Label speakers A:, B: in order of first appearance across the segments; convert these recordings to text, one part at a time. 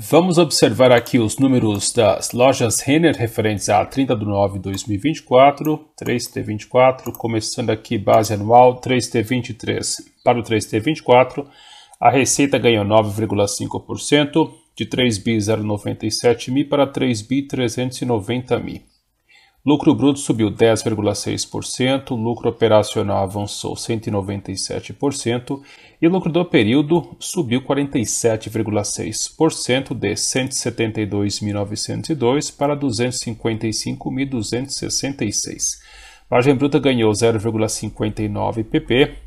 A: Vamos observar aqui os números das lojas Renner referentes a 30 de nove de 2024, 3T24, começando aqui base anual 3T23. Para o 3T24, a receita ganhou 9,5%, de 3 b 097 mil para 3 b 390 mil. Lucro bruto subiu 10,6%, lucro operacional avançou 197% e lucro do período subiu 47,6% de 172.902 para 255.266. Margem bruta ganhou 0,59 pp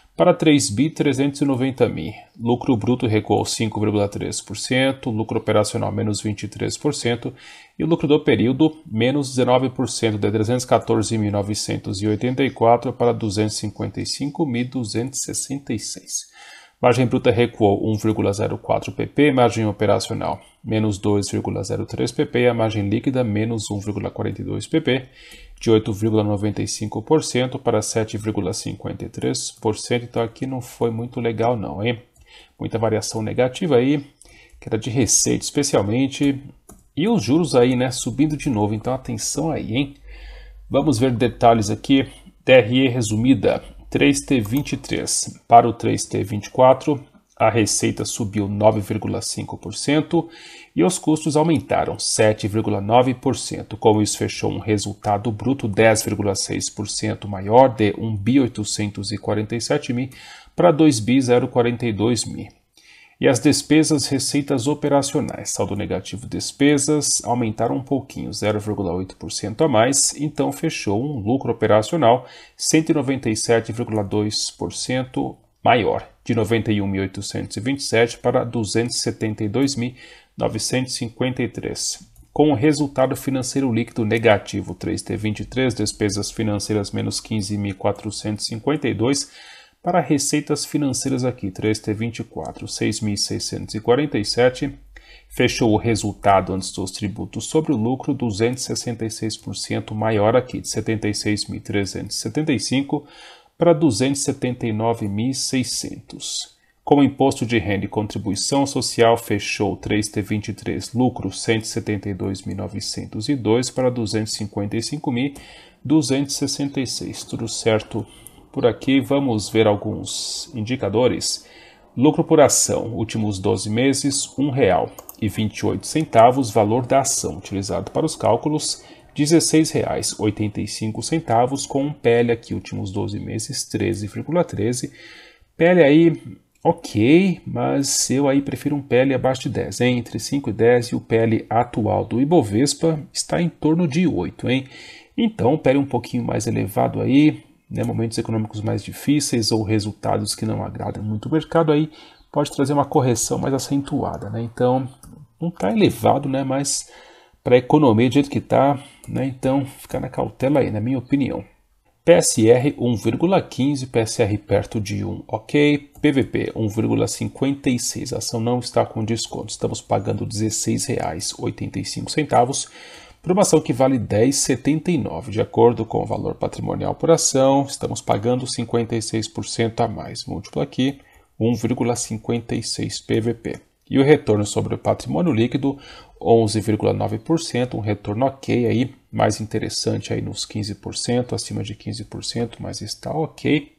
A: para 3.390.000. Lucro bruto recuou 5,3%, lucro operacional menos 23% e o lucro do período menos 19% de 314.984 para 255.266. Margem bruta recuou 1,04 pp, margem operacional menos 2,03 pp a margem líquida, menos 1,42 pp, de 8,95% para 7,53%. Então aqui não foi muito legal não, hein? Muita variação negativa aí, queda de receita especialmente, e os juros aí, né, subindo de novo. Então atenção aí, hein? Vamos ver detalhes aqui. DRE resumida, 3T23 para o 3T24, a receita subiu 9,5% e os custos aumentaram 7,9%. Com isso, fechou um resultado bruto 10,6% maior de 1 bi 847 mil para 2 bi 042 mil. E as despesas receitas operacionais, saldo negativo despesas, aumentaram um pouquinho, 0,8% a mais, então fechou um lucro operacional 197,2% maior, de 91.827 para 272.953. Com o resultado financeiro líquido negativo 3T23, despesas financeiras menos 15.452 para receitas financeiras aqui 3T24, 6.647 fechou o resultado antes dos tributos sobre o lucro 266% maior aqui, de 76.375 para 279.600. Com imposto de renda e contribuição social fechou 3T23 lucro 172.902 para 255.266. Tudo certo por aqui. Vamos ver alguns indicadores. Lucro por ação, últimos 12 meses, R$ 1,28, valor da ação utilizado para os cálculos, R$ 16,85, com pele aqui, últimos 12 meses, 13,13. 13. aí, ok, mas eu aí prefiro um pele abaixo de 10, hein? entre 5 e 10, e o pele atual do Ibovespa está em torno de 8, hein? Então, pele um pouquinho mais elevado aí, né? momentos econômicos mais difíceis ou resultados que não agradam muito o mercado aí, pode trazer uma correção mais acentuada, né? Então, não está elevado, né? Mas para a economia do jeito que está, né? então fica na cautela aí, na minha opinião. PSR 1,15, PSR perto de 1, ok. PVP 1,56, ação não está com desconto, estamos pagando R$ 16,85 por uma ação que vale 10,79. De acordo com o valor patrimonial por ação, estamos pagando 56% a mais. Múltiplo aqui, 1,56 PVP. E o retorno sobre o patrimônio líquido, 11,9%, um retorno ok aí, mais interessante aí nos 15%, acima de 15%, mas está ok.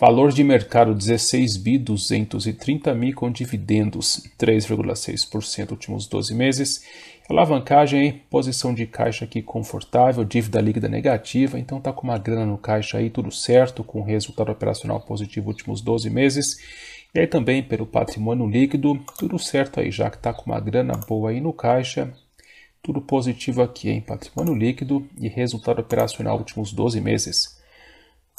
A: Valor de mercado 16 bi 230 mil com dividendos 3,6% últimos 12 meses. Alavancagem, hein? posição de caixa aqui confortável, dívida líquida negativa, então tá com uma grana no caixa aí, tudo certo, com resultado operacional positivo últimos 12 meses e aí também pelo patrimônio líquido, tudo certo aí, já que está com uma grana boa aí no caixa, tudo positivo aqui em patrimônio líquido e resultado operacional últimos 12 meses.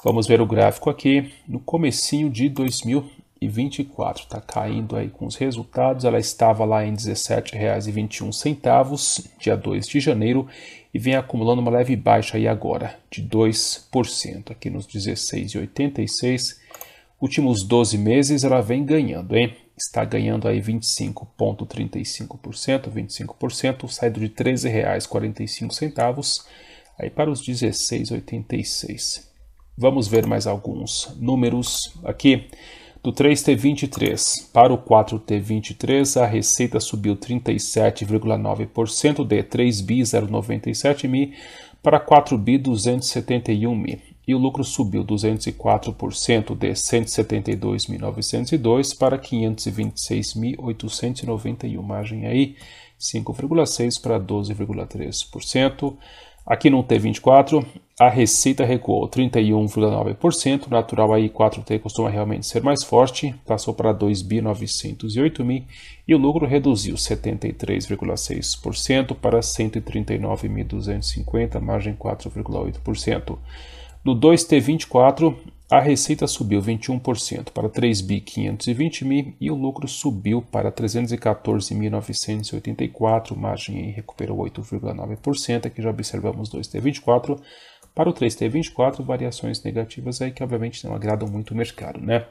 A: Vamos ver o gráfico aqui, no comecinho de 2024, está caindo aí com os resultados, ela estava lá em R$ 17,21, dia 2 de janeiro, e vem acumulando uma leve baixa aí agora, de 2%, aqui nos 16,86%, Últimos 12 meses ela vem ganhando, hein? Está ganhando aí 25,35%, 25%, saindo de R$ 13,45 aí para os 16,86. Vamos ver mais alguns números aqui. Do 3T23 para o 4T23, a receita subiu 37,9% de 3 b 097 mi para 4 b 271 mi e o lucro subiu 204% de 172.902 para 526.891, margem aí 5,6 para 12,3%. Aqui no T24, a receita recuou 31,9%, natural aí 4T costuma realmente ser mais forte, passou para 2.908.000 e o lucro reduziu 73,6% para 139.250, margem 4,8%. No 2T24, a receita subiu 21% para 3.520.000 e o lucro subiu para 314.984, margem recuperou 8,9%, aqui já observamos 2T24. Para o 3T24, variações negativas aí que obviamente não agradam muito o mercado, né?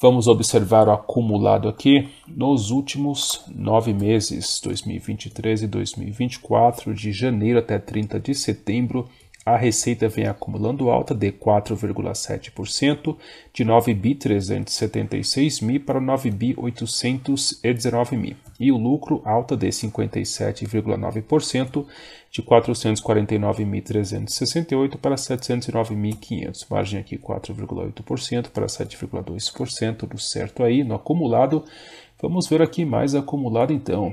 A: Vamos observar o acumulado aqui nos últimos nove meses, 2023 e 2024, de janeiro até 30 de setembro, a receita vem acumulando alta de 4,7%, de 9 bi 376 mil para 9 bi 819 mil, e o lucro alta de 57,9%, de 449.368 para 709.500, margem aqui 4,8% para 7,2%, do certo aí no acumulado. Vamos ver aqui mais acumulado então.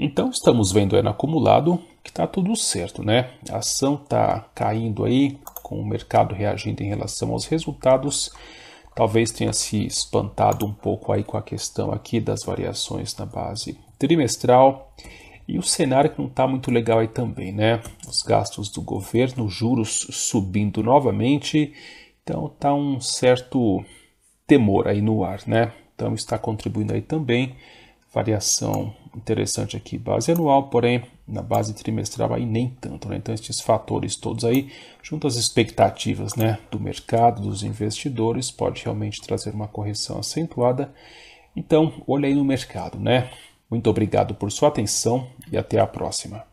A: Então estamos vendo aí no acumulado que está tudo certo, né? A ação está caindo aí, com o mercado reagindo em relação aos resultados. Talvez tenha se espantado um pouco aí com a questão aqui das variações na base trimestral. E o cenário que não está muito legal aí também, né? Os gastos do governo, juros subindo novamente. Então está um certo temor aí no ar, né? Então está contribuindo aí também variação interessante aqui, base anual, porém na base trimestral aí nem tanto, né? Então esses fatores todos aí, junto às expectativas, né, do mercado, dos investidores, pode realmente trazer uma correção acentuada. Então, olhe aí no mercado, né? Muito obrigado por sua atenção e até a próxima.